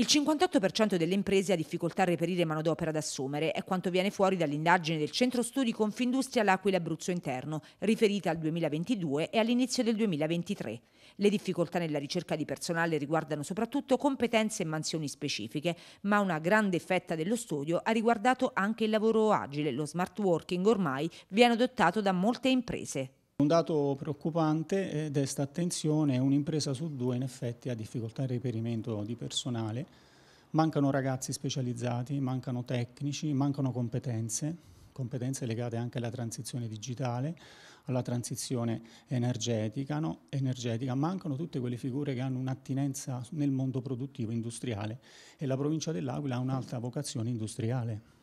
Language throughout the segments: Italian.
Il 58% delle imprese ha difficoltà a reperire manodopera da assumere, è quanto viene fuori dall'indagine del Centro Studi Confindustria L'Aquila Abruzzo Interno, riferita al 2022 e all'inizio del 2023. Le difficoltà nella ricerca di personale riguardano soprattutto competenze e mansioni specifiche, ma una grande fetta dello studio ha riguardato anche il lavoro agile, lo smart working ormai viene adottato da molte imprese. Un dato preoccupante eh, desta attenzione è un'impresa su due in effetti ha difficoltà di reperimento di personale, mancano ragazzi specializzati, mancano tecnici, mancano competenze, competenze legate anche alla transizione digitale, alla transizione energetica, no? energetica, mancano tutte quelle figure che hanno un'attinenza nel mondo produttivo industriale e la provincia dell'Aquila ha un'alta vocazione industriale.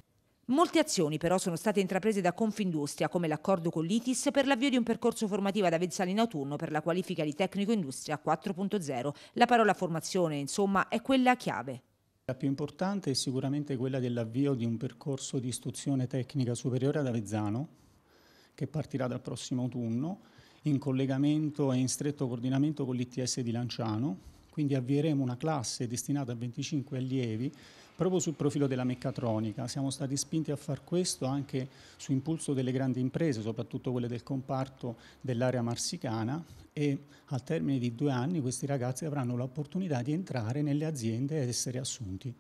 Molte azioni però sono state intraprese da Confindustria, come l'accordo con l'ITIS per l'avvio di un percorso formativo ad Avezzano in autunno per la qualifica di tecnico industria 4.0. La parola formazione, insomma, è quella chiave. La più importante è sicuramente quella dell'avvio di un percorso di istruzione tecnica superiore ad Avezzano, che partirà dal prossimo autunno, in collegamento e in stretto coordinamento con l'ITS di Lanciano, quindi avvieremo una classe destinata a 25 allievi proprio sul profilo della meccatronica. Siamo stati spinti a far questo anche su impulso delle grandi imprese, soprattutto quelle del comparto dell'area marsicana e al termine di due anni questi ragazzi avranno l'opportunità di entrare nelle aziende ed essere assunti.